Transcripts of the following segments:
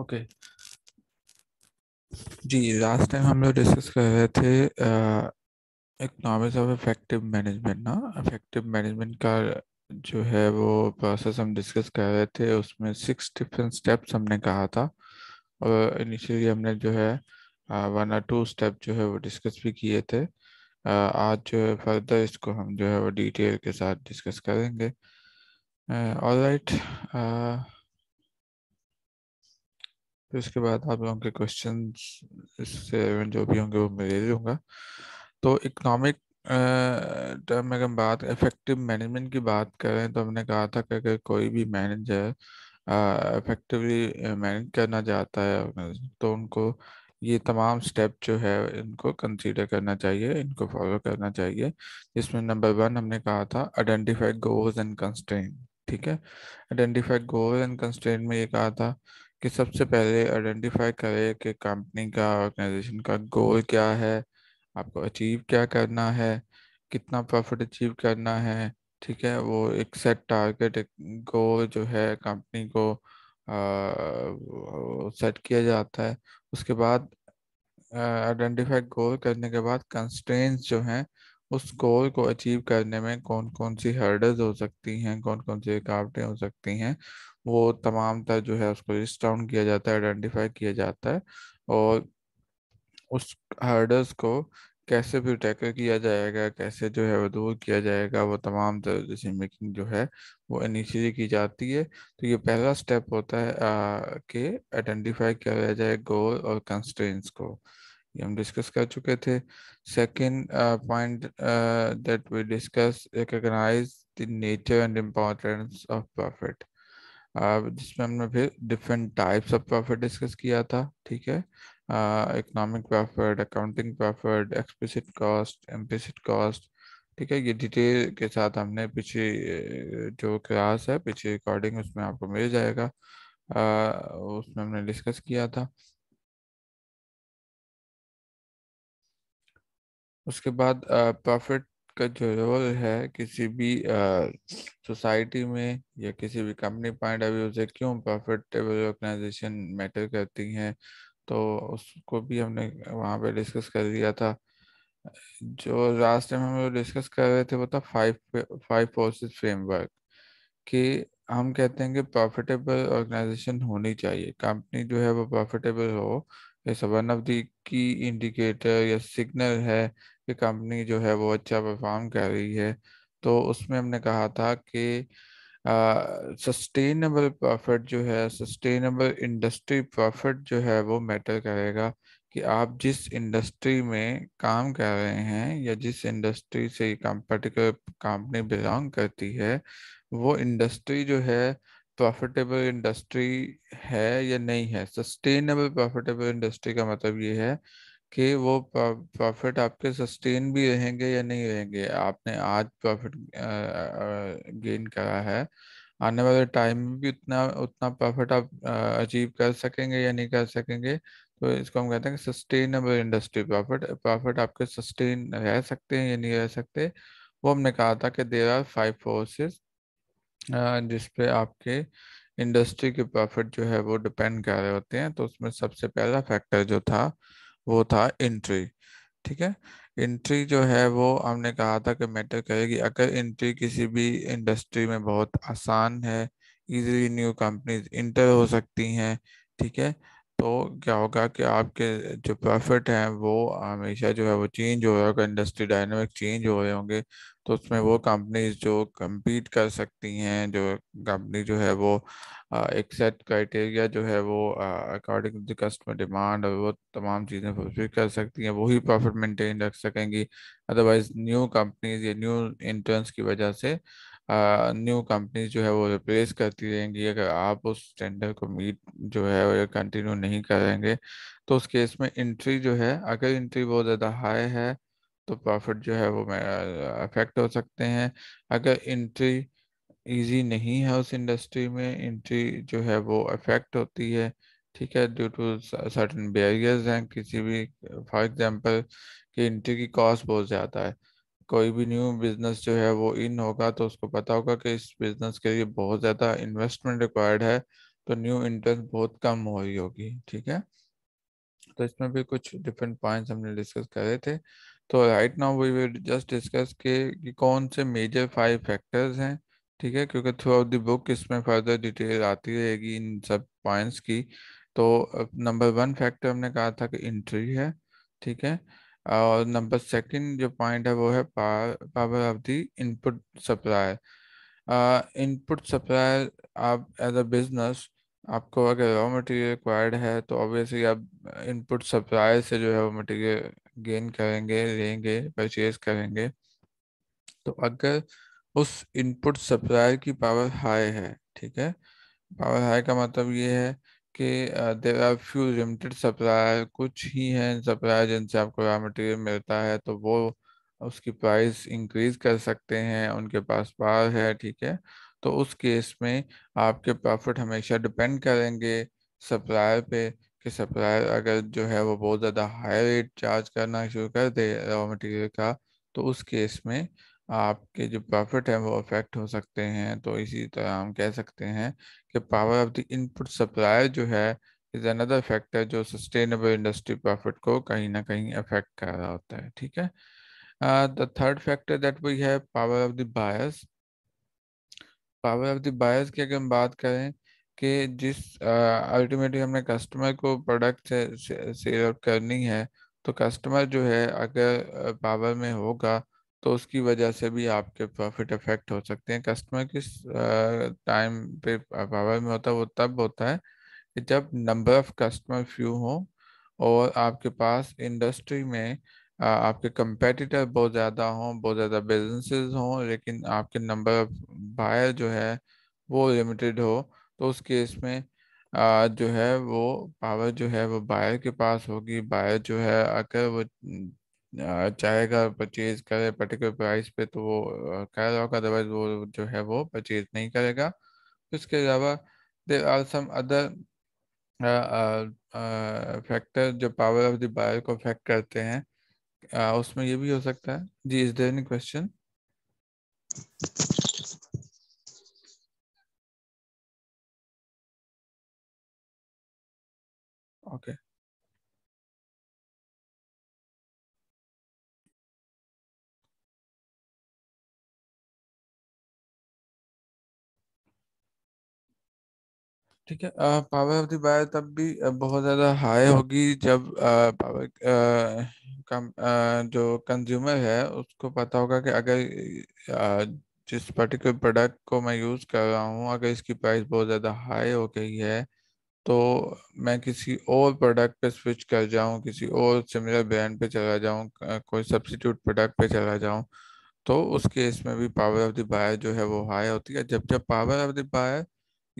Okay जी last time हम लोग discuss कर रहे थे इकोनॉमिक्स ऑफ इफेक्टिव मैनेजमेंट ना इफेक्टिव मैनेजमेंट का जो है वो प्रोसेस हम डिस्कस कर रहे थे उसमें सिक्स डिफरेंट स्टेप्स हमने कहा था और इनिशियली हमने जो है वन और टू स्टेप जो है वो डिस्कस भी किए थे आज जो है फर्दर इसको हम जो है वो डिटेल के साथ डिस्कस करेंगे ऑल राइट राइट फिर उसके बाद आप लोगों के क्वेश्चन इससे जो भी होंगे वो मैं ले लूँगा तो इकनॉमिक टर्म में अगर बात इफेक्टिव मैनेजमेंट की बात करें तो हमने कहा था कि अगर कोई भी मैनेजर इफेक्टिवली मैनेज करना चाहता है तो उनको ये तमाम स्टेप जो है इनको कंसीडर करना चाहिए इनको फॉलो करना चाहिए जिसमें नंबर वन हमने कहा था आइडेंटिफाई गोल्स एंड कंस्टेंट ठीक है आइडेंटिफाई गोल एंड कंस्टेंट में ये कहा था कि सबसे पहले आइडेंटिफाई करें कि कंपनी का ऑर्गेनाइजेशन का गोल क्या है आपको अचीव क्या करना है कितना प्रॉफिट अचीव करना है ठीक है वो एक सेट टारगेट एक गोल जो है कंपनी को सेट किया जाता है उसके बाद आइडेंटिफाई गोल करने के बाद कंस्ट्रेंट्स जो हैं उस गोल को अचीव करने में कौन कौन सी हर्डल्स हो सकती हैं कौन कौन सी रुकावटें हो सकती हैं वो तमाम तर जो है उसको लिस्ट डाउन किया जाता है आइडेंटिफाई किया जाता है और उस हर्डल्स को कैसे भी टैकल किया जाएगा कैसे जो है वो दूर किया जाएगा वो तमाम डिसीजन मेकिंग जो है वो इनिशियली की जाती है तो ये पहला स्टेप होता है कि आइडेंटिफाई किया जाए गोल और कंस्ट्रेंट्स को ये हम डिस्कस कर चुके थे second point that we discuss recognise the nature and importance of profit जिसमें हमने फिर different types of profit discuss किया था ठीक है economic profit accounting profit explicit cost implicit cost ठीक है ये डिटेल के साथ हमने पीछे uh, जो क्लास है पीछे रिकॉर्डिंग उसमें आपको मिल जाएगा आ, uh, उसमें हमने डिस्कस किया था उसके बाद प्रॉफिट का जो रोल है किसी भी सोसाइटी में या किसी भी कंपनी पॉइंट ऑफ व्यू से क्यों प्रॉफिटेबल ऑर्गेनाइजेशन मैटर करती हैं तो उसको भी हमने वहाँ पे डिस्कस कर दिया था जो लास्ट टाइम हम डिस्कस कर रहे थे वो था फाइव फाइव फोर्सेस फ्रेमवर्क कि हम कहते हैं कि प्रॉफिटेबल ऑर्गेनाइजेशन होनी चाहिए कंपनी जो है वो प्रॉफिटेबल हो जैसे one of the key indicator या सिग्नल है कि कंपनी जो है वो अच्छा परफॉर्म कर रही है तो उसमें हमने कहा था कि सस्टेनेबल uh, प्रॉफिट जो है सस्टेनेबल इंडस्ट्री प्रॉफिट जो है वो मैटर करेगा कि आप जिस इंडस्ट्री में काम कर रहे हैं या जिस इंडस्ट्री से पर्टिकुलर कंपनी बिलोंग करती है वो इंडस्ट्री जो है प्रॉफिटेबल इंडस्ट्री है या नहीं है सस्टेनेबल प्रॉफिटेबल इंडस्ट्री का मतलब ये है कि वो प्रॉफिट आपके सस्टेन भी रहेंगे या नहीं रहेंगे आपने आज प्रॉफिट गेन करा है आने वाले टाइम में भी उतना उतना प्रॉफिट आप अचीव कर सकेंगे या नहीं कर सकेंगे तो इसको हम कहते हैं कि सस्टेनेबल इंडस्ट्री प्रॉफिट प्रॉफिट आपके सस्टेन रह सकते हैं या नहीं रह सकते वो हमने कहा था कि देर आर फाइव फोर्सेस जिस पे आपके इंडस्ट्री के प्रॉफिट जो है वो डिपेंड कर रहे होते हैं तो उसमें सबसे पहला फैक्टर जो था वो था इंट्री ठीक है इंट्री जो है वो हमने कहा था कि मैटर करेगी अगर इंट्री किसी भी इंडस्ट्री में बहुत आसान है इजीली न्यू कंपनीज इंटर हो सकती हैं ठीक है तो क्या होगा कि आपके जो प्रॉफिट हैं वो हमेशा जो है वो चेंज हो रहा होगा इंडस्ट्री डायनामिक चेंज हो रहे होंगे तो उसमें वो कंपनीज जो कम्पीट कर सकती हैं जो कंपनी जो है वो एक सेट क्राइटेरिया जो है वो according to the customer demand और वो तमाम चीज़ें फुलफिल कर सकती हैं वही प्रॉफिट मेंटेन रख सकेंगी अदरवाइज न्यू कंपनीज या न्यू इंटर्न की वजह से न्यू कंपनीज जो है वो रिप्लेस करती रहेंगी अगर आप उस टेंडर को मीट जो है कंटिन्यू नहीं करेंगे तो उस केस में इंट्री जो है अगर इंट्री बहुत ज़्यादा हाई है तो प्रॉफिट जो है वो अफेक्ट हो सकते हैं अगर इंट्री इजी नहीं है उस इंडस्ट्री में एंट्री जो है वो अफेक्ट होती है ठीक है ड्यू टू सर्टन बेरियर्स हैं किसी भी फॉर एग्जांपल कि एंट्री की कॉस्ट बहुत ज़्यादा है कोई भी न्यू बिजनेस जो है वो इन होगा तो उसको पता होगा कि इस बिजनेस के लिए बहुत ज़्यादा इन्वेस्टमेंट रिक्वायर्ड है तो न्यू इंटरेस्ट बहुत कम हो रही होगी ठीक है तो इसमें भी कुछ डिफरेंट पॉइंट्स हमने डिस्कस करे थे तो right now we will just discuss के कि कौन से मेजर फाइव फैक्टर्स हैं ठीक है क्योंकि थ्रू आउट द बुक इसमें फर्दर डिटेल आती रहेगी इन सब पॉइंट्स की तो नंबर वन फैक्टर हमने कहा था कि इंट्री है ठीक है और नंबर सेकंड जो पॉइंट है वो है power of the input supplier input supplier आप एज अ बिजनेस आपको अगर रॉ मटेरियल रिक्वायर्ड है तो ऑब्वियसली आप इनपुट सप्लायर से जो है वो मटेरियल गेन करेंगे लेंगे परचेज करेंगे तो अगर उस इनपुट सप्लायर की पावर हाई है ठीक है पावर हाई का मतलब ये है कि there are few limited supplier कुछ ही हैं सप्लायर जिनसे आपको रॉ मटेरियल मिलता है तो वो उसकी प्राइस इंक्रीज कर सकते हैं उनके पास पावर है ठीक है तो उस केस में आपके प्रॉफिट हमेशा डिपेंड करेंगे सप्लायर पे कि सप्लायर अगर जो है वो बहुत ज़्यादा हाई रेट चार्ज करना शुरू कर दे रॉ मटेरियल का तो उस केस में आपके जो प्रॉफिट हैं वो अफेक्ट हो सकते हैं तो इसी तरह हम कह सकते हैं कि power of the input supplier जो है इज अनदर फैक्टर जो सस्टेनेबल इंडस्ट्री प्रॉफिट को कहीं ना कहीं अफेक्ट कर रहा होता है ठीक है the third factor that we है power of the buyers power of the buyers की अगर हम बात करें कि जिस अल्टीमेटली हमने कस्टमर को प्रोडक्ट से, से, सेल करनी है तो कस्टमर जो है अगर पावर में होगा तो उसकी वजह से भी आपके प्रॉफिट इफेक्ट हो सकते हैं कस्टमर किस टाइम पे पावर में होता है वो तब होता है कि जब नंबर ऑफ कस्टमर फ्यू हो और आपके पास इंडस्ट्री में आपके कंपेटिटर बहुत ज़्यादा हों बहुत ज़्यादा बिजनेसेस हों लेकिन आपके नंबर ऑफ बायर जो है वो लिमिटेड हो तो उस केस में आ, जो है वो पावर जो है वो बायर के पास होगी बायर जो है अगर वो चाहेगा परचेज करे पर्टिकुलर प्राइस पे तो वो रहा होगा अदरवाइज वो जो है वो परचेज नहीं करेगा इसके अलावा there are some other factor जो पावर ऑफ द बायर को अफेक्ट करते हैं उसमें ये भी हो सकता है जी is there any question Okay. ठीक है पावर ऑफ दी बायर तब भी बहुत ज़्यादा हाई होगी जब पावर कम जो कंज्यूमर है उसको पता होगा कि अगर आ, जिस पर्टिकुलर प्रोडक्ट को मैं यूज़ कर रहा हूँ अगर इसकी प्राइस बहुत ज़्यादा हाई हो गई है तो मैं किसी और प्रोडक्ट पे स्विच कर जाऊं किसी और सिमिलर ब्रांड पे चला जाऊं कोई सब्सिट्यूट प्रोडक्ट पे चला जाऊं तो उस केस में भी पावर ऑफ द बायर जो है वो हाई होती है जब जब पावर ऑफ द बायर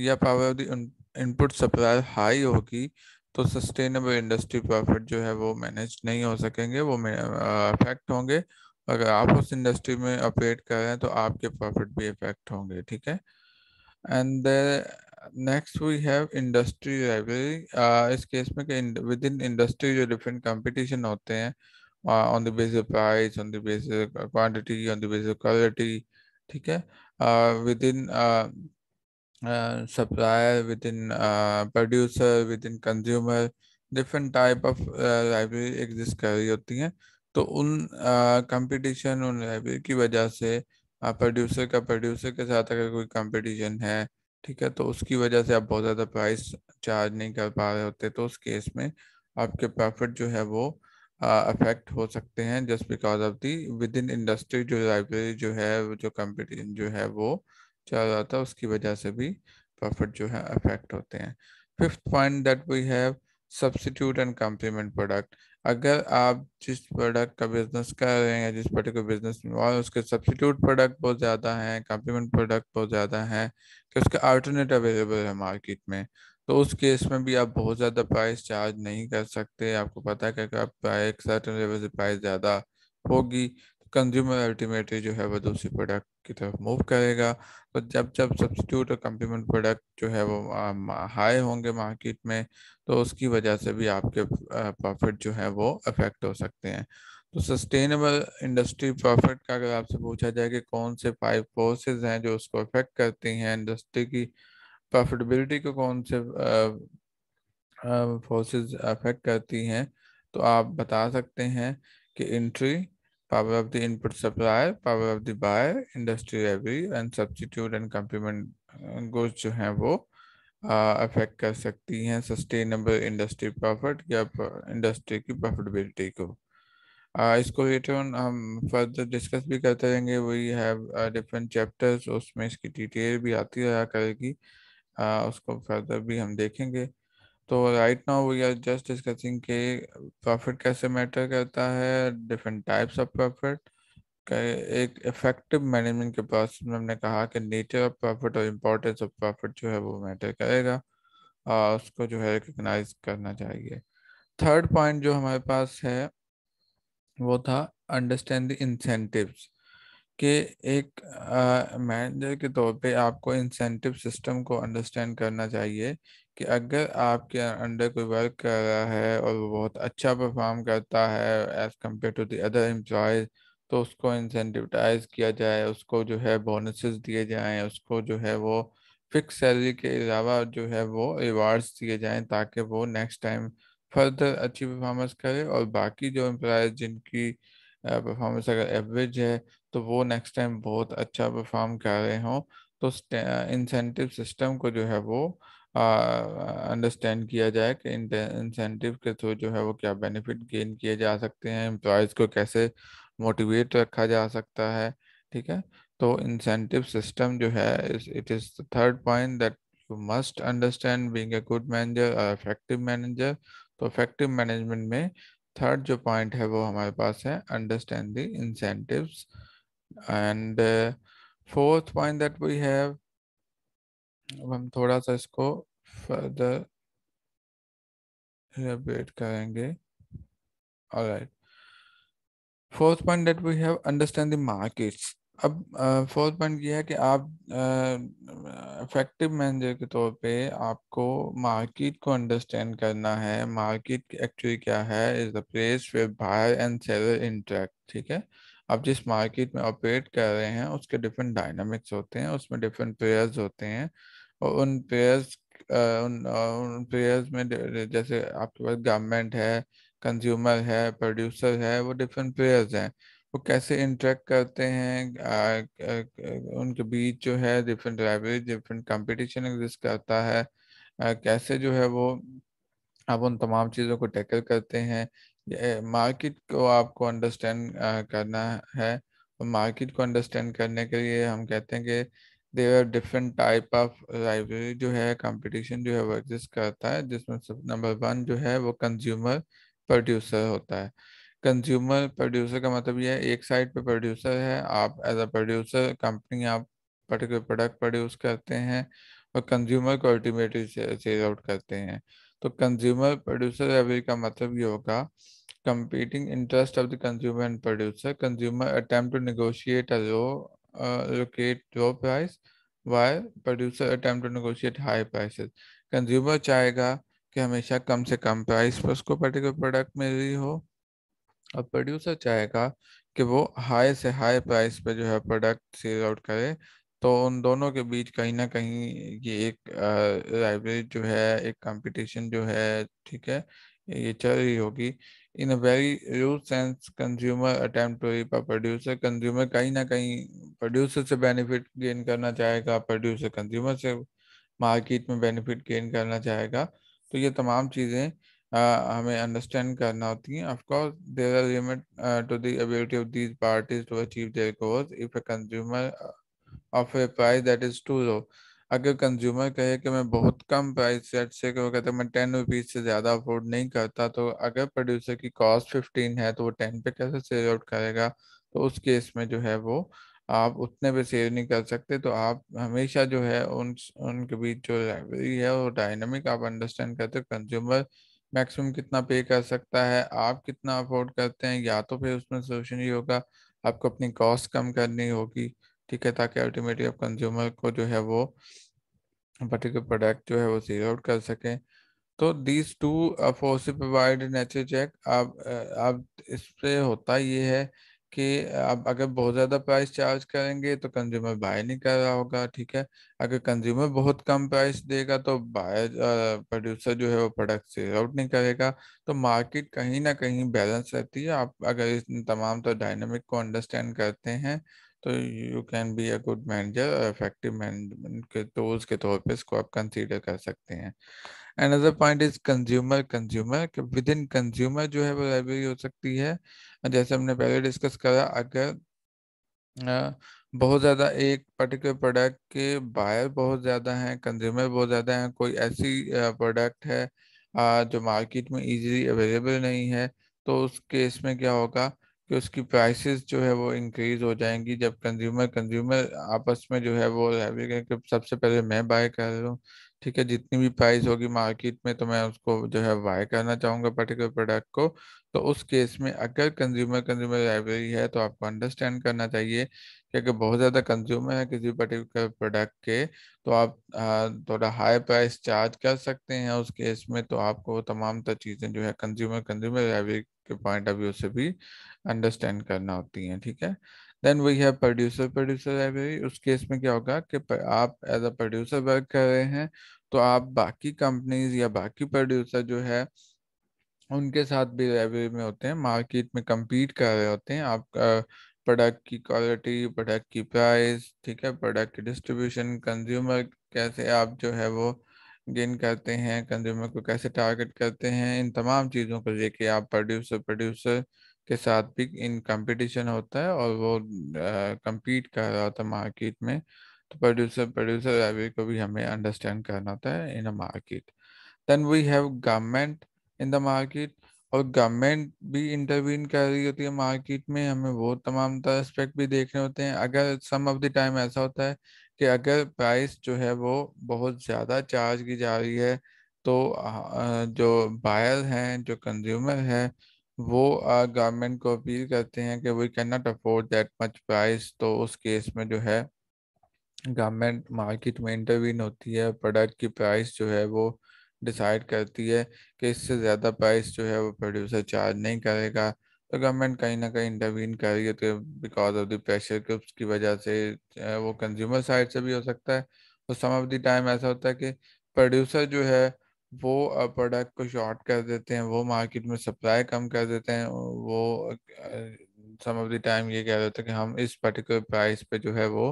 या power of the input supplier high होगी तो सस्टेनेबल इंडस्ट्री प्रॉफिट जो है वो मैनेज नहीं हो सकेंगे वो अफेक्ट होंगे अगर आप उस इंडस्ट्री में ऑपरेट कर रहे हैं तो आपके प्रॉफिट भी इफेक्ट होंगे ठीक है and next we have industry rivalry इस केस में कि विद इन इंडस्ट्री जो डिफरेंट कंपटीशन होते हैं on the base of price on the base quantity on the base of quality ठीक है within supplier within producer within consumer different type of लाइब्रेरी exist कर रही होती हैं तो उन कंपटीशन uh, उन लाइब्रेरी की वजह से प्रोड्यूसर uh, का प्रोड्यूसर के साथ अगर कोई कंपटीशन है ठीक है तो उसकी वजह से आप बहुत ज़्यादा प्राइस चार्ज नहीं कर पा रहे होते तो उस केस में आपके प्रॉफिट जो है वो अफेक्ट हो सकते हैं just because of the within industry जो लाइब्रेरी जो है जो कंपटीशन जो है वो चल रहा था उसकी वजह से भी प्रॉफिट जो है अफेक्ट होते हैं fifth point that we have substitute and complement product अगर आप जिस प्रोडक्ट का बिजनेस कर रहे हैं जिस पर्टिकुलर बिजनेस में और उसके सब्सिट्यूट प्रोडक्ट बहुत ज़्यादा हैं कंप्लीमेंट प्रोडक्ट बहुत ज़्यादा हैं कि तो उसके अल्टरनेट अवेलेबल है मार्केट में तो उस केस में भी आप बहुत ज़्यादा प्राइस चार्ज नहीं कर सकते आपको पता है कि आप सर्टन लेवल से प्राइस ज़्यादा होगी कंज्यूमर अल्टीमेटली जो है वह दूसरी प्रोडक्ट की तरफ मूव करेगा तो जब जब सब्सिट्यूट और कम्प्लीमेंट प्रोडक्ट जो है वो तो हाई um, होंगे मार्केट में तो उसकी वजह से भी आपके प्रॉफिट uh, जो है वो अफेक्ट हो सकते हैं तो सस्टेनेबल इंडस्ट्री प्रॉफिट का अगर आपसे पूछा जाए कि कौन से फाइव फोर्सेज हैं जो उसको अफेक्ट करती हैं इंडस्ट्री की प्रॉफिटेबिलिटी को कौन से फोर्सेज uh, अफेक्ट uh, करती हैं तो आप बता सकते हैं कि entry power of the input supply, power of the buyer, industry levy and substitute and complement uh, goes जो हैं वो अफेक्ट uh, कर सकती हैं सस्टेनेबल इंडस्ट्री प्रॉफिट या इंडस्ट्री की प्रॉफिटेबिलिटी को uh, इसको लेटर ऑन हम फर्दर डिस्कस भी करते रहेंगे वही हैव डिफरेंट चैप्टर्स उसमें इसकी डिटेल भी आती रहा करेगी उसको फर्दर भी हम देखेंगे तो right now we are just discussing के प्रॉफिट कैसे मैटर करता है डिफरेंट टाइप्स ऑफ प्रॉफिट एक इफेक्टिव मैनेजमेंट के प्रोसेस में हमने कहा कि नेचर ऑफ प्रॉफिट और इम्पोर्टेंस ऑफ प्रॉफिट जो है वो मैटर करेगा और उसको जो है रिकगनाइज करना चाहिए थर्ड पॉइंट जो हमारे पास है वो था अंडरस्टैंड द इंसेंटिव्स कि एक मैनेजर के तौर पे आपको इंसेंटिव सिस्टम को अंडरस्टैंड करना चाहिए कि अगर आपके अं-, अंडर कोई वर्क कर रहा है और वो बहुत अच्छा परफॉर्म करता है as compare to the other employees तो उसको इंसेंटिवटाइज किया जाए उसको जो है बोनसेस दिए जाएं उसको जो है वो फिक्स सैलरी के अलावा जो है वो रिवार्ड्स दिए जाएं ताकि वो नेक्स्ट टाइम फर्दर अच्छी परफॉर्मेंस करे और बाकी जो एम्प्लॉयज जिनकी परफॉर्मेंस अगर एवरेज है तो वो नेक्स्ट टाइम बहुत अच्छा परफॉर्म कर रहे हो तो इंसेंटिव सिस्टम को जो है वो अंडरस्टैंड किया जाए कि इंसेंटिव के थ्रू जो है वो क्या बेनिफिट गेन किए जा सकते हैं एम्प्लॉयज़ को कैसे मोटिवेट रखा जा सकता है ठीक है तो इंसेंटिव सिस्टम जो है it is third point that you must understand being a good manager और इफेक्टिव मैनेजर तो इफेक्टिव मैनेजमेंट में थर्ड जो पॉइंट है वो हमारे पास है understand the incentives and fourth point that we have हम थोड़ा सा इसको फर्दर अपडेट करेंगे alright fourth point that we have understand the markets अब फोर्थ पॉइंट ये है कि आप इफेक्टिव मैनेजर के तौर पे आपको मार्केट को अंडरस्टैंड करना है मार्केट एक्चुअली क्या है is the place way buyer and seller interact ठीक है आप जिस मार्केट में ऑपरेट कर रहे हैं उसके डिफरेंट डायनामिक्स होते हैं उसमें डिफरेंट प्लेयर्स होते हैं और उन प्लेयर्स उन उन प्लेयर्स में जैसे आपके पास गवर्नमेंट है कंज्यूमर है प्रोड्यूसर है वो डिफरेंट प्लेयर्स हैं वो कैसे इंटरेक्ट करते हैं आ, आ, आ, उनके बीच जो है डिफरेंट लाइब्रेरी डिफरेंट कंपटीशन एग्जिस्ट करता है आ, कैसे जो है वो आप उन तमाम चीज़ों को टैकल करते हैं मार्केट को आपको अंडरस्टैंड करना है और मार्केट को अंडरस्टैंड करने के लिए हम कहते हैं कि there are different type of लाइब्रेरी जो है कंपटीशन जो है वो एग्जिस्ट करता है जिसमें नंबर वन जो है वो कंज्यूमर प्रोड्यूसर होता है कंज्यूमर प्रोड्यूसर का मतलब ये है एक साइड पे प्रोड्यूसर है आप एज अ प्रोड्यूसर कंपनी आप पर्टिकुलर प्रोडक्ट प्रोड्यूस करते हैं और कंज्यूमर को अल्टीमेटली सेल आउट करते हैं तो कंज्यूमर प्रोड्यूसर एवरी का मतलब ये होगा competing interest of the consumer and producer consumer attempt to negotiate a low locate low price why producer attempt to negotiate high high consumer चाहेगा कि हमेशा कम से कम प्राइस पर उसको पर्टिकुलर प्रोडक्ट मिल रही हो अब प्रोड्यूसर चाहेगा कि वो हाई से हाई प्राइस पे जो है प्रोडक्ट सेल आउट करे तो उन दोनों के बीच कहीं ना कहीं ये एक लाइब्रेरी जो है एक कंपटीशन जो है ठीक है ये चल रही होगी इन अ वेरी रू sense consumer attempt producer consumer कहीं ना कहीं प्रोड्यूसर से बेनिफिट गेन करना चाहेगा प्रोड्यूसर कंज्यूमर से मार्केट में बेनिफिट गेन करना चाहेगा तो ये तमाम चीज़ें हाँ, हमें अंडरस्टैंड करना होती है of course there are limit to the ability of these parties to achieve their goals if a consumer of a price that is too low अगर कंज्यूमर कहे कि मैं बहुत कम प्राइस सेट से वो कहता मैं टेन रुपीज़ से ज़्यादा अफोर्ड नहीं करता तो अगर प्रोड्यूसर की कॉस्ट फिफ्टीन है तो वो टेन पे कैसे सेल आउट करेगा तो उस केस में जो है वो आप उतने पे सेल नहीं कर सकते तो आप हमेशा जो है उन उनके बीच जो लाइब्रेरी है वो डायनेमिक आप अंडरस्टैंड करते हो कंज्यूमर मैक्सिमम कितना पे कर सकता है आप कितना अफोर्ड करते हैं या तो फिर उसमें सोल्यूशन ये होगा आपको अपनी कॉस्ट कम करनी होगी ठीक है ताकि अल्टीमेटली आप कंज्यूमर को जो है वो पर्टिकुलर प्रोडक्ट जो है वो सील आउट कर सकें तो these two force provide nature check अब uh, अब इस पर होता ये है कि आप अगर बहुत ज़्यादा प्राइस चार्ज करेंगे तो कंज्यूमर बाय नहीं कर रहा होगा ठीक है अगर कंज्यूमर बहुत कम प्राइस देगा तो बायर प्रोड्यूसर जो है वो प्रोडक्ट सेल आउट नहीं करेगा तो मार्केट कहीं ना कहीं बैलेंस रहती है आप अगर इस तमाम तो डायनेमिक को अंडरस्टैंड करते हैं तो you can be a good manager effective management के टूल्स के तौर पे इसको आप कंसीडर कर सकते हैं and other point is consumer consumer within consumer जो है वो लाइब्रेरी हो सकती है जैसे हमने पहले डिस्कस करा अगर बहुत ज़्यादा एक पर्टिकुलर प्रोडक्ट के बायर बहुत ज़्यादा हैं कंज्यूमर बहुत ज़्यादा हैं कोई ऐसी प्रोडक्ट है जो मार्केट में इजीली अवेलेबल नहीं है तो उस केस में क्या होगा कि उसकी प्राइसेस जो है वो इंक्रीज हो जाएंगी जब कंज्यूमर कंज्यूमर आपस में जो है वो है कि सबसे पहले मैं बाय कर लूँ ठीक है जितनी भी प्राइस होगी मार्केट में तो मैं उसको जो है बाय करना चाहूँगा पर्टिकुलर प्रोडक्ट को तो उस केस में अगर कंज्यूमर कंज्यूमर लाइब्रेरी है तो आपको अंडरस्टैंड करना चाहिए कि अगर बहुत ज़्यादा कंज्यूमर है किसी पर्टिकुलर प्रोडक्ट के तो आप थोड़ा हाई प्राइस चार्ज कर सकते हैं उस केस में तो आपको तमाम तर तो चीज़ें जो है कंज्यूमर कंज्यूमर लाइब्रेरी के पॉइंट ऑफ व्यू से भी अंडरस्टैंड करना होती है ठीक है देन वही है प्रोड्यूसर प्रोड्यूसर लाइब्रेरी उस केस में क्या होगा कि आप एज अ प्रोड्यूसर वर्क कर रहे हैं तो आप बाकी कंपनीज या बाकी प्रोड्यूसर जो है उनके साथ भी लाइब्रेरी में होते हैं मार्केट में कम्पीट कर रहे होते हैं आप प्रोडक्ट की क्वालिटी प्रोडक्ट की प्राइस ठीक है प्रोडक्ट की डिस्ट्रीब्यूशन कंज्यूमर कैसे आप जो है वो गेन करते हैं कंज्यूमर को कैसे टारगेट करते हैं इन तमाम चीज़ों को लेके आप प्रोड्यूसर प्रोड्यूसर के साथ भी इन कंपटीशन होता है और वो कम्पीट कर रहा होता है मार्केट में तो प्रोड्यूसर प्रोड्यूसर रेवे को भी हमें अंडरस्टैंड करना होता है in a market then we have government in the market और गवर्नमेंट भी इंटरवीन कर रही होती है मार्केट में हमें वो तमाम एस्पेक्ट भी देखने होते हैं अगर सम ऑफ द टाइम ऐसा होता है कि अगर प्राइस जो है वो बहुत ज़्यादा चार्ज की जा रही है तो जो बायर हैं जो कंज्यूमर है वो गवर्नमेंट को अपील करते हैं कि we can not afford that much price तो उस केस में जो है गवर्नमेंट मार्केट में इंटरवीन होती है प्रोडक्ट की प्राइस जो है वो डिसाइड करती है कि इससे ज़्यादा प्राइस जो है वो प्रोड्यूसर चार्ज नहीं करेगा तो गवर्नमेंट कहीं ना कहीं इंटरवीन कर रही है because of the pressure groups की वजह से वो कंज्यूमर साइड से भी हो सकता है और सम ऑफ द टाइम ऐसा होता है कि प्रोड्यूसर जो है वो प्रोडक्ट को शॉर्ट कर देते हैं वो मार्केट में सप्लाई कम कर देते हैं वो सम ऑफ द टाइम ये कह रहे होते हैं कि हम इस पर्टिकुलर प्राइस पे जो है वो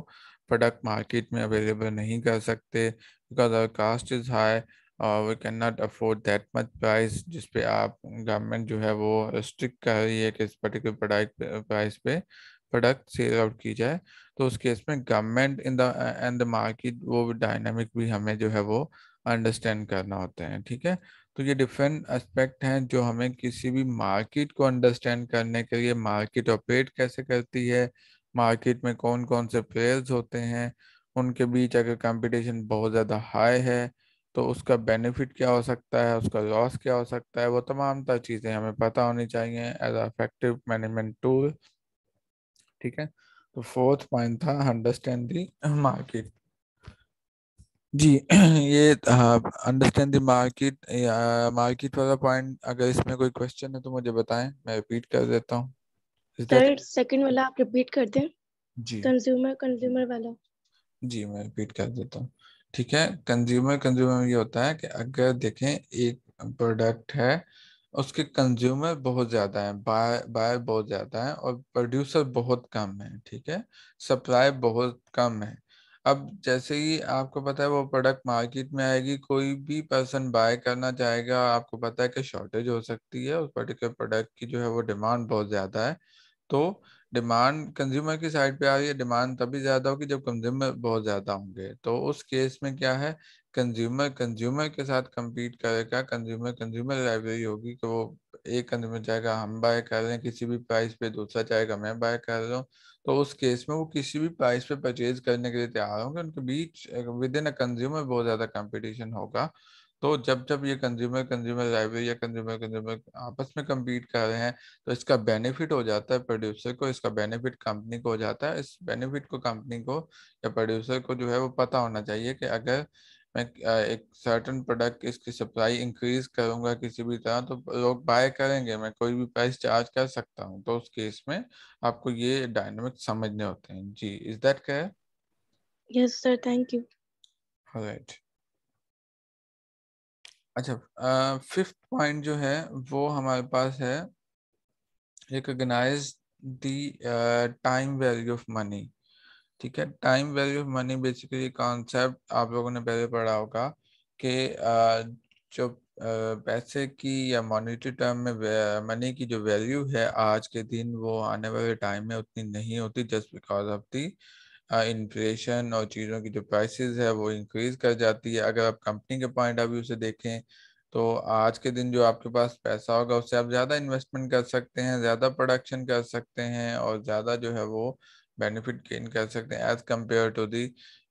प्रोडक्ट मार्केट में अवेलेबल नहीं कर सकते because our cost is high और we can not afford that much price जिस पे आप गवर्नमेंट जो है वो स्ट्रिक्ट कर रही है कि इस पर्टिकुलर प्रोडक्ट प्राइस पे प्रोडक्ट सेल आउट की जाए तो उस केस में government in the end the market वो भी डायनामिक भी हमें जो है वो अंडरस्टैंड करना होता है ठीक है तो ये डिफरेंट एस्पेक्ट हैं जो हमें किसी भी मार्केट को अंडरस्टैंड करने के लिए मार्केट ऑपरेट कैसे करती है मार्केट में कौन कौन से प्लेयर्स होते हैं उनके बीच अगर कंपटीशन बहुत ज़्यादा हाई है तो उसका बेनिफिट क्या हो सकता है उसका लॉस क्या हो सकता है वो तमाम तरह चीज़ें हमें पता होनी चाहिए एज अफेक्टिव मैनेजमेंट टूल ठीक है तो फोर्थ पॉइंट था अंडरस्टैंड दी मार्केट जी ये अंडरस्टैंड द मार्केट मार्केट वाला पॉइंट अगर इसमें कोई क्वेश्चन है तो मुझे बताएं मैं रिपीट कर देता हूँ सेकंड वाला आप रिपीट कर दें जी कंज्यूमर कंज्यूमर वाला जी मैं रिपीट कर देता हूँ ठीक है कंज्यूमर कंज्यूमर ये होता है कि अगर देखें एक प्रोडक्ट है उसके कंज्यूमर बहुत ज़्यादा है बाय बायर बहुत ज़्यादा है और प्रोड्यूसर बहुत कम है ठीक है सप्लाई बहुत कम है अब जैसे ही आपको पता है वो प्रोडक्ट मार्केट में आएगी कोई भी पर्सन बाय करना चाहेगा आपको पता है कि शॉर्टेज हो सकती है उस पर्टिकुलर प्रोडक्ट की जो है वो डिमांड बहुत ज़्यादा है तो डिमांड कंज्यूमर की साइड पे आ रही है डिमांड तभी ज्यादा होगी जब कंज्यूमर बहुत ज्यादा होंगे तो उस केस में क्या है कंज्यूमर कंज्यूमर के साथ कम्पीट करेगा कंज्यूमर कंज्यूमर लाइब्रेरी होगी कि वो एक कंज्यूमर जाएगा हम बाय कर रहे हैं किसी भी प्राइस पे दूसरा जाएगा मैं बाय कर रहा हूँ तो उस केस में वो किसी भी प्राइस पे परचेज करने के लिए तैयार होंगे उनके बीच विद इन अ कंज्यूमर बहुत ज्यादा कंपटीशन होगा तो जब जब ये कंज्यूमर कंज्यूमर लाइब्रेरी या कंज्यूमर कंज्यूमर आपस में कम्पीट कर रहे हैं तो इसका बेनिफिट हो जाता है प्रोड्यूसर को इसका बेनिफिट कंपनी को हो जाता है इस बेनिफिट को कंपनी को या प्रोड्यूसर को जो है वो पता होना चाहिए कि अगर मैं एक सर्टन प्रोडक्ट इसकी सप्लाई इंक्रीज करूंगा किसी भी तरह तो लोग बाय करेंगे मैं कोई भी प्राइस चार्ज कर सकता हूँ तो उस केस में आपको ये डायनेमिक समझने होते हैं जी इज दैट क्या yes sir thank you right अच्छा फिफ्थ पॉइंट जो है वो हमारे पास है recognise the time value of money ठीक है time value of money basically concept आप लोगों ने पहले पढ़ा होगा कि जो पैसे की या मॉनिटरी टर्म में मनी की जो वैल्यू है आज के दिन वो आने वाले टाइम में उतनी नहीं होती just because of the inflation और चीज़ों की जो प्राइसेस है वो इंक्रीज कर जाती है अगर आप कंपनी के पॉइंट ऑफ व्यू से देखें तो आज के दिन जो आपके पास पैसा होगा उससे आप ज़्यादा इन्वेस्टमेंट कर सकते हैं ज़्यादा प्रोडक्शन कर सकते हैं और ज़्यादा जो है वो बेनिफिट गेन कर सकते हैं as compare to the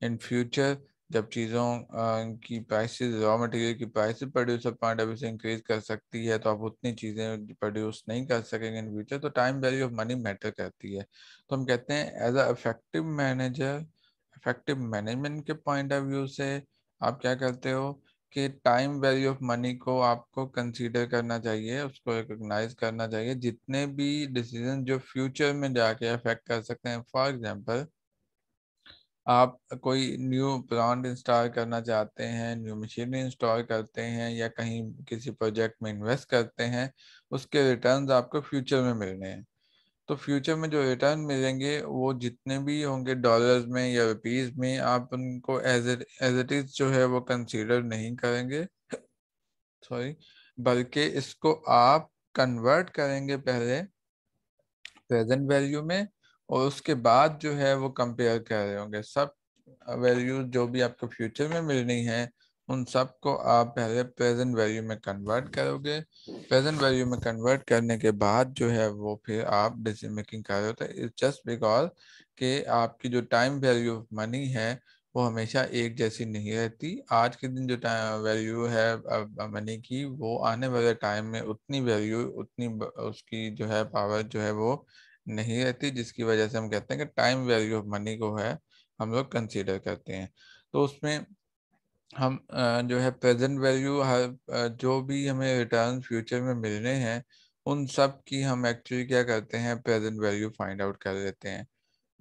in future जब चीज़ों की प्राइसेस रॉ मटेरियल की price producer point of view से इंक्रीज कर सकती है तो आप उतनी चीज़ें प्रोड्यूस नहीं कर सकेंगे इन फ्यूचर तो time value of money matter करती है तो हम कहते हैं as a effective manager effective management के पॉइंट ऑफ व्यू से आप क्या करते हो कि टाइम वैल्यू ऑफ मनी को आपको कंसीडर करना चाहिए उसको रिकोगनाइज करना चाहिए जितने भी डिसीजन जो फ्यूचर में जाके अफेक्ट कर सकते हैं फॉर एग्जाम्पल आप कोई न्यू प्लांट इंस्टॉल करना चाहते हैं न्यू मशीनरी इंस्टॉल करते हैं या कहीं किसी प्रोजेक्ट में इन्वेस्ट करते हैं उसके रिटर्न आपको फ्यूचर में मिलने हैं तो फ्यूचर में जो रिटर्न मिलेंगे वो जितने भी होंगे डॉलर्स में या रुपीज़ में आप उनको एज एज इट इज़ जो है वो कंसीडर नहीं करेंगे सॉरी बल्कि इसको आप कन्वर्ट करेंगे पहले प्रेजेंट वैल्यू में और उसके बाद जो है वो कंपेयर कर रहे होंगे सब वैल्यू जो भी आपको फ्यूचर में मिलनी है उन सब को आप पहले प्रेजेंट वैल्यू में कन्वर्ट करोगे प्रेजेंट वैल्यू में कन्वर्ट करने के बाद जो है वो फिर आप डिसीजन मेकिंग कर रहे होते इट्स जस्ट बिकॉज कि आपकी जो टाइम वैल्यू ऑफ मनी है वो हमेशा एक जैसी नहीं रहती आज के दिन जो टाइम वैल्यू है मनी की वो आने वाले टाइम में उतनी वैल्यू उतनी उसकी जो है पावर जो है वो नहीं रहती जिसकी वजह से हम कहते हैं कि टाइम वैल्यू ऑफ मनी को है हम लोग कंसीडर करते हैं तो उसमें हम जो है प्रेजेंट वैल्यू हर जो भी हमें रिटर्न फ्यूचर में मिलने हैं उन सब की हम एक्चुअली क्या करते हैं प्रेजेंट वैल्यू फाइंड आउट कर लेते हैं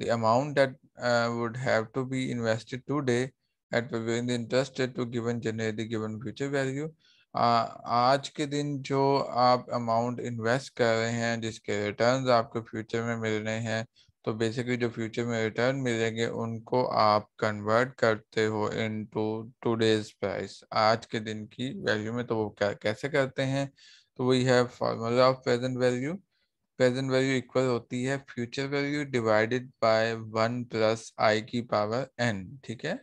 the amount that would have to be invested invested at at varying the interest rate to given generate the आज के दिन जो आप अमाउंट इन्वेस्ट कर रहे हैं जिसके रिटर्न आपको फ्यूचर में मिल रहे हैं तो बेसिकली जो फ्यूचर में रिटर्न मिलेंगे उनको आप कन्वर्ट करते हो इन टू डेज प्राइस आज के दिन की वैल्यू में तो वो क्या कैसे करते हैं तो वही है formula of present value present value equal होती है future value divided by one plus i की पावर एन ठीक है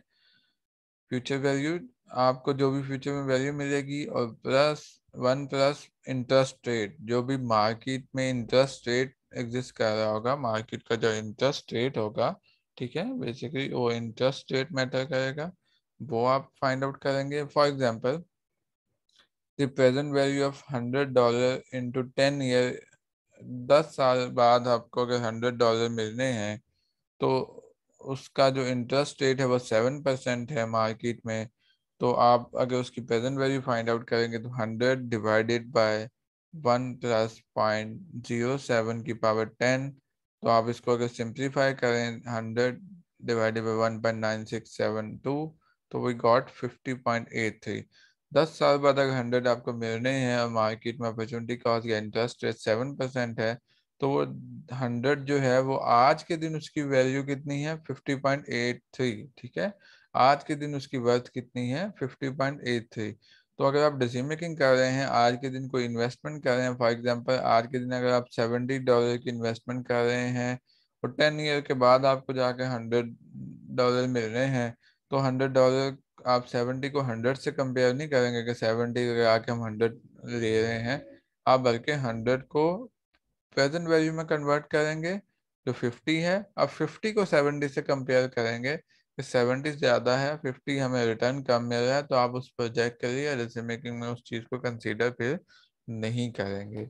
फ्यूचर वैल्यू आपको जो भी फ्यूचर में वैल्यू मिलेगी और plus one plus interest rate जो भी मार्केट में इंटरेस्ट रेट एग्जिस्ट कर रहा होगा मार्केट का जो इंटरेस्ट रेट होगा ठीक है बेसिकली वो इंटरेस्ट रेट मैटर करेगा वो आप फाइंड आउट करेंगे for example the present value of hundred dollar into ten year दस साल बाद आपको अगर हंड्रेड डॉलर मिलने हैं तो उसका जो इंटरेस्ट रेट है वो सेवन परसेंट है मार्केट में तो आप अगर उसकी प्रेजेंट वैल्यू फाइंड आउट करेंगे तो hundred divided by one plus point zero seven की पावर टेन तो आप इसको अगर सिंप्लीफाई करें hundred divided by one point nine six seven two तो we got fifty point eight three दस साल बाद अगर हंड्रेड आपको मिलने हैं और मार्केट में अपॉर्चुनिटी कॉस्ट या इंटरेस्ट रेट सेवन परसेंट है तो वो हंड्रेड जो है वो आज के दिन उसकी वैल्यू कितनी है फिफ्टी पॉइंट एट थ्री ठीक है आज के दिन उसकी वर्थ कितनी है फिफ्टी पॉइंट एट थ्री तो अगर आप डिसीजन मेकिंग कर रहे हैं आज के दिन कोई इन्वेस्टमेंट कर रहे हैं फॉर एग्जांपल आज के दिन अगर आप सेवेंटी डॉलर की इन्वेस्टमेंट कर रहे हैं और टेन ईयर के बाद आपको जाकर हंड्रेड डॉलर मिल रहे हैं तो हंड्रेड डॉलर आप सेवेंटी को हंड्रेड से कंपेयर नहीं करेंगे कि सेवेंटी अगर आके हम हंड्रेड ले रहे हैं आप बल्कि हंड्रेड को प्रेजेंट वैल्यू में कन्वर्ट करेंगे जो फिफ्टी है आप फिफ्टी को सेवेंटी से कंपेयर करेंगे सेवेंटी ज़्यादा है फिफ्टी हमें रिटर्न कम मिल रहा है तो आप उस प्रोजेक्ट के लिए रिज्यूम मेकिंग में उस चीज़ को कंसीडर फिर नहीं करेंगे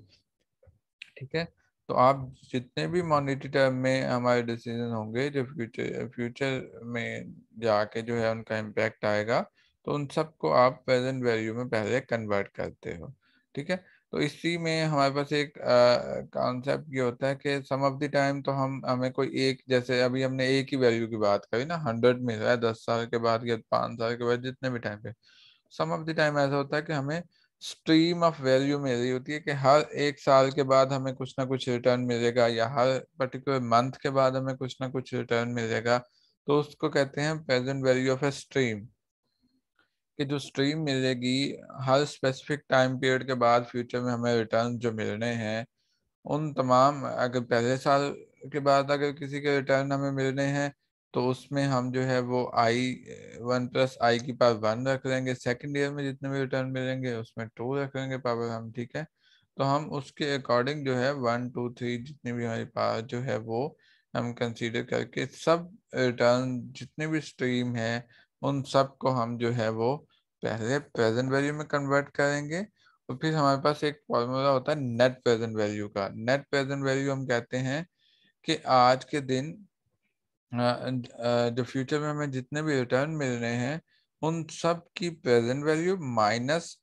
ठीक है तो आप जितने भी मॉनिटरी टर्म में हमारे डिसीजन होंगे जो फ्यूचर फ्यूचर में जाके जो है उनका इम्पैक्ट आएगा तो उन सबको आप प्रेजेंट वैल्यू में पहले कन्वर्ट करते हो ठीक है तो इसी में हमारे पास एक कॉन्सेप्ट ये होता है कि सम ऑफ द टाइम तो हम हमें कोई एक जैसे अभी हमने एक ही वैल्यू की बात करी ना हंड्रेड में है दस साल के बाद या पाँच साल के बाद जितने भी टाइम पे सम ऑफ द टाइम ऐसा होता है कि हमें स्ट्रीम ऑफ वैल्यू मिल रही होती है कि हर एक साल के बाद हमें कुछ ना कुछ रिटर्न मिलेगा या हर पर्टिकुलर मंथ के बाद हमें कुछ ना कुछ रिटर्न मिलेगा तो उसको कहते हैं present value of a stream कि जो स्ट्रीम मिलेगी हर स्पेसिफिक टाइम पीरियड के बाद फ्यूचर में हमें रिटर्न जो मिलने हैं उन तमाम अगर पहले साल के बाद अगर किसी के रिटर्न हमें मिलने हैं तो उसमें हम जो है वो आई वन प्लस आई की पावर वन रख लेंगे सेकेंड ईयर में जितने भी रिटर्न मिलेंगे उसमें टू रख लेंगे पावर हम ठीक है तो हम उसके अकॉर्डिंग जो है वन टू थ्री जितनी भी हमारी पावर जो है वो हम कंसीडर करके सब रिटर्न जितने भी स्ट्रीम है उन सब को हम जो है वो पहले प्रेजेंट वैल्यू में कन्वर्ट करेंगे और फिर हमारे पास एक फॉर्मूला होता है नेट प्रेजेंट वैल्यू का नेट प्रेजेंट वैल्यू हम कहते हैं कि आज के दिन जो फ्यूचर में हमें जितने भी रिटर्न मिल रहे हैं उन सब की present value minus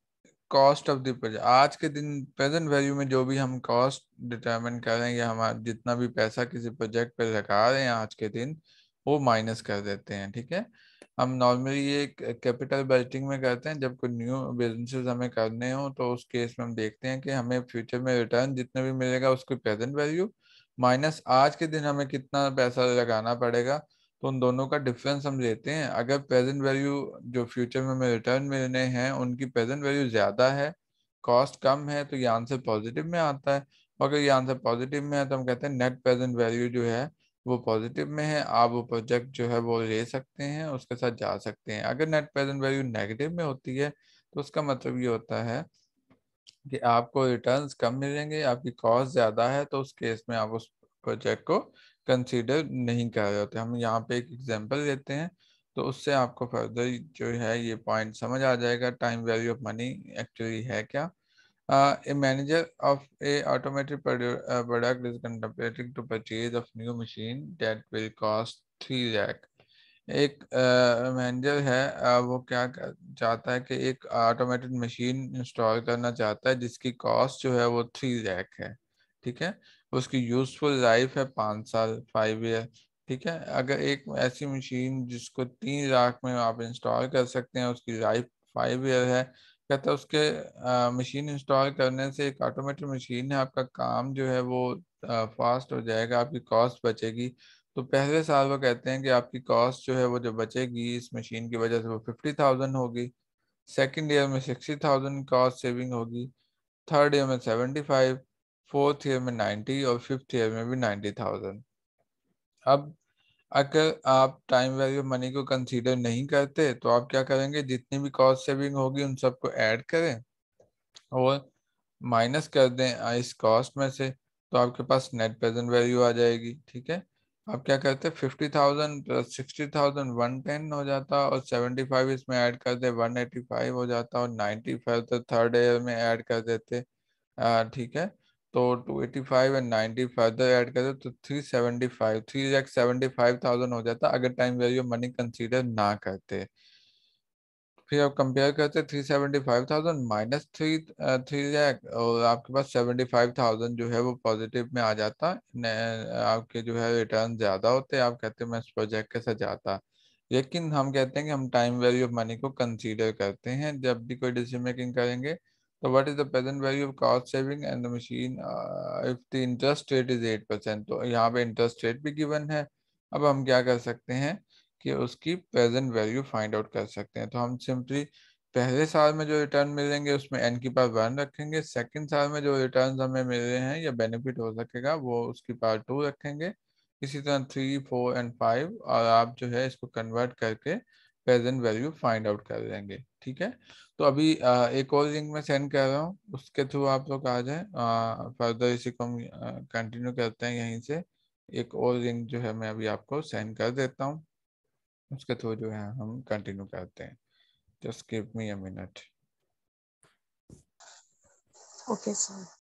cost of the project आज के दिन प्रेजेंट वैल्यू में जो भी हम कॉस्ट डिटरमिन या हमारा जितना भी पैसा किसी प्रोजेक्ट पे लगा रहे हैं आज के दिन वो माइनस कर देते हैं ठीक है हम नॉर्मली ये कैपिटल बजटिंग में करते हैं जब कोई न्यू बिजनेसेस हमें करने हो तो उस केस में हम देखते हैं कि हमें फ्यूचर में रिटर्न जितना भी मिलेगा उसको प्रेजेंट वैल्यू माइनस आज के दिन हमें कितना पैसा लगाना पड़ेगा तो उन दोनों का डिफरेंस हम लेते हैं अगर प्रेजेंट वैल्यू जो फ्यूचर में हमें रिटर्न मिलने हैं उनकी प्रेजेंट वैल्यू ज़्यादा है कॉस्ट कम है तो ये आंसर पॉजिटिव में आता है अगर ये आंसर पॉजिटिव में है तो हम कहते हैं नेट प्रेजेंट वैल्यू जो है वो पॉजिटिव में है आप वो प्रोजेक्ट जो है वो ले सकते हैं उसके साथ जा सकते हैं अगर नेट प्रेजेंट वैल्यू नेगेटिव में होती है तो उसका मतलब ये होता है कि आपको रिटर्न्स कम मिलेंगे आपकी कॉस्ट ज़्यादा है तो उस केस में आप उस प्रोजेक्ट को कंसीडर नहीं कर रहे होते हम यहाँ पे एक एग्जांपल लेते हैं तो उससे आपको फर्दर जो है ये पॉइंट समझ आ जाएगा time value of money actually है क्या Uh, a manager of a automated product, uh, product is contemplating to purchase of new machine that will cost three lakh. एक मैनेजर uh, है uh, वो क्या चाहता है कि एक ऑटोमेटेड मशीन इंस्टॉल करना चाहता है जिसकी कॉस्ट जो है वो थ्री लैक है ठीक है उसकी यूजफुल लाइफ है पाँच साल फाइव ईयर ठीक है अगर एक ऐसी मशीन जिसको तीन लाख में आप इंस्टॉल कर सकते हैं उसकी लाइफ फाइव ईयर है कहता है उसके आ, मशीन इंस्टॉल करने से एक ऑटोमेटिक मशीन है आपका काम जो है वो आ, फास्ट हो जाएगा आपकी कॉस्ट बचेगी तो पहले साल वो कहते हैं कि आपकी कॉस्ट जो है वो जो बचेगी इस मशीन की वजह से वो फिफ्टी थाउजेंड होगी सेकेंड ईयर में सिक्सटी थाउजेंड कॉस्ट सेविंग होगी थर्ड ईयर में सेवेंटी फाइव फोर्थ ईयर में नाइन्टी और फिफ्थ ईयर में भी नाइन्टी थाउजेंड अब अगर आप टाइम वैल्यू मनी को कंसीडर नहीं करते तो आप क्या करेंगे जितनी भी कॉस्ट सेविंग होगी उन सबको ऐड करें और माइनस कर दें इस कॉस्ट में से तो आपके पास नेट प्रेजेंट वैल्यू आ जाएगी ठीक है आप क्या करते fifty thousand plus sixty thousand one ten हो जाता और सेवेंटी फाइव इसमें ऐड कर दे वन एटी फाइव हो जाता और नाइन्टी फाइव तो थर्ड ईयर में ऐड कर देते ठीक है तो two eighty five and ninety five add कर दो तो three three seventy five 375 seventy five thousand हो जाता अगर टाइम वैल्यू मनी कंसीडर ना करते फिर आप कंपेयर करते three seventy five thousand minus three three lakh और आपके पास सेवेंटी फाइव थाउजेंड जो है वो पॉजिटिव में आ जाता आपके जो है रिटर्न ज़्यादा होते आप कहते मैं इस प्रोजेक्ट के साथ जाता लेकिन हम कहते हैं कि हम टाइम वैल्यू ऑफ मनी को कंसीडर करते हैं जब भी कोई डिसीजन मेकिंग करेंगे So what is the present value of cost saving and the machine uh, if the interest rate is 8% तो यहाँ पे interest rate भी given है अब हम क्या कर सकते हैं कि उसकी present value find out कर सकते हैं तो हम simply पहले साल में जो रिटर्न मिलेंगे उसमें एन की पार वन रखेंगे सेकेंड साल में जो रिटर्न हमें मिल रहे हैं या बेनिफिट हो सकेगा वो उसकी पार टू रखेंगे इसी तरह थ्री फोर एंड फाइव और आप जो है इसको कन्वर्ट करके प्रेजेंट वैल्यू फाइंड आउट कर देंगे ठीक है तो अभी एक और लिंक में सेंड कर रहा हूँ उसके थ्रू आप लोग आ जाए फर्दर इसी को हम कंटिन्यू करते हैं यहीं से एक और लिंक जो है मैं अभी आपको सेंड कर देता हूँ उसके थ्रू जो है हम कंटिन्यू करते हैं just give me a minute okay sir